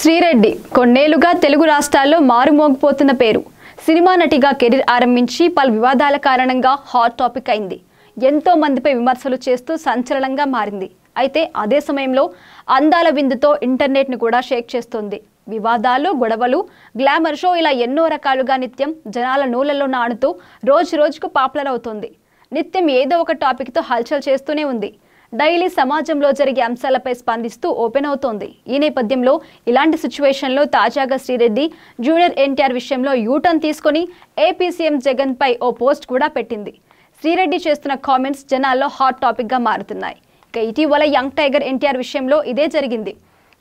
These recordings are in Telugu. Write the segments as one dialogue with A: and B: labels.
A: శ్రీరెడ్డి కొన్నేళ్లుగా తెలుగు రాష్ట్రాల్లో మారుమోగిపోతున్న పేరు సినిమా నటిగా కెరీర్ ఆరంభించి పలు వివాదాల కారణంగా హాట్ టాపిక్ అయింది ఎంతో మందిపై విమర్శలు చేస్తూ సంచలనంగా మారింది అయితే అదే సమయంలో అందాల విందుతో ను కూడా షేక్ చేస్తుంది వివాదాలు గొడవలు గ్లామర్ షో ఇలా ఎన్నో రకాలుగా నిత్యం జనాల నూలల్లో నాడుతూ రోజు రోజుకు పాపులర్ అవుతుంది నిత్యం ఏదో ఒక టాపిక్తో హల్చల్ చేస్తూనే ఉంది డైలీ సమాజంలో జరిగే అంశాలపై స్పందిస్తూ ఓపెన్ అవుతోంది ఈ నేపథ్యంలో ఇలాంటి సిచ్యువేషన్లో తాజాగా శ్రీరెడ్డి జూనియర్ ఎన్టీఆర్ విషయంలో యూటర్న్ తీసుకుని ఏపీ సీఎం జగన్పై ఓ పోస్ట్ కూడా పెట్టింది శ్రీరెడ్డి చేస్తున్న కామెంట్స్ జనాల్లో హాట్ టాపిక్గా మారుతున్నాయి ఇక ఇటీవల యంగ్ టైగర్ ఎన్టీఆర్ విషయంలో ఇదే జరిగింది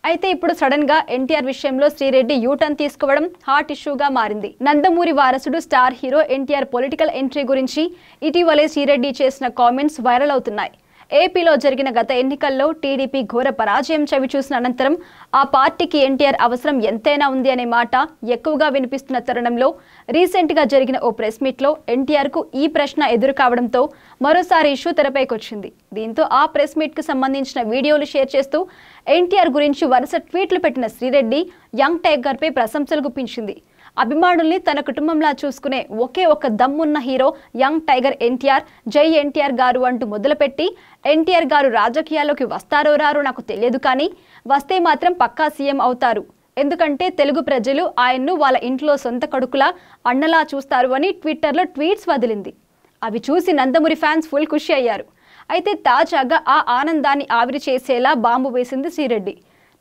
A: అయితే ఇప్పుడు సడన్ గా ఎన్టీఆర్ విషయంలో శ్రీరెడ్డి యూటర్న్ తీసుకోవడం హాట్ ఇష్యూగా మారింది నందమూరి వారసుడు star hero NTR political entry గురించి ఇటీవలే శ్రీరెడ్డి చేసిన కామెంట్స్ వైరల్ అవుతున్నాయి ఏపీలో జరిగిన గత ఎన్నికల్లో టీడీపీ ఘోర పరాజయం చవిచూసిన అనంతరం ఆ పార్టీకి ఎన్టీఆర్ అవసరం ఎంతైనా ఉంది అనే మాట ఎక్కువగా వినిపిస్తున్న తరుణంలో రీసెంట్గా జరిగిన ఓ ప్రెస్ మీట్లో ఎన్టీఆర్కు ఈ ప్రశ్న ఎదురు కావడంతో మరోసారి ఇష్యూ తెరపైకొచ్చింది దీంతో ఆ ప్రెస్ మీట్కు సంబంధించిన వీడియోలు షేర్ చేస్తూ ఎన్టీఆర్ గురించి వరుస ట్వీట్లు పెట్టిన శ్రీరెడ్డి యంగ్ టైగర్పై ప్రశంసలు గుప్పించింది అభిమానుల్ని తన కుటుంబంలా చూసుకునే ఒకే ఒక దమ్మున్న హీరో యంగ్ టైగర్ ఎన్టీఆర్ జై ఎన్టీఆర్ గారు అంటూ మొదలుపెట్టి ఎన్టీఆర్ గారు రాజకీయాల్లోకి వస్తారో రారో నాకు తెలియదు కానీ వస్తే మాత్రం పక్కా సీఎం అవుతారు ఎందుకంటే తెలుగు ప్రజలు ఆయన్ను వాళ్ళ ఇంట్లో సొంత కొడుకులా అన్నలా చూస్తారు అని ట్విట్టర్లో ట్వీట్స్ వదిలింది అవి చూసి నందమూరి ఫ్యాన్స్ ఫుల్ ఖుషి అయ్యారు అయితే తాజాగా ఆ ఆనందాన్ని ఆవిరి చేసేలా బాంబు వేసింది శ్రీరెడ్డి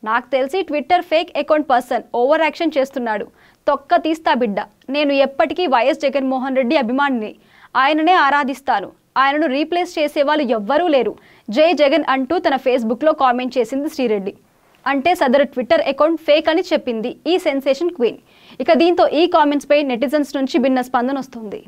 A: నాకు తెలిసి Twitter fake account person over action చేస్తున్నాడు తొక్క తీస్తా బిడ్డ నేను ఎప్పటికీ వైఎస్ జగన్మోహన్ రెడ్డి అభిమానిని ఆయననే ఆరాధిస్తాను ఆయనను రీప్లేస్ చేసేవాళ్ళు ఎవ్వరూ లేరు జై జగన్ అంటూ తన ఫేస్బుక్లో కామెంట్ చేసింది శ్రీరెడ్డి అంటే సదరు ట్విట్టర్ అకౌంట్ ఫేక్ అని చెప్పింది ఈ సెన్సేషన్ క్వీన్ ఇక దీంతో ఈ కామెంట్స్పై నెటిజన్స్ నుంచి భిన్న స్పందన వస్తుంది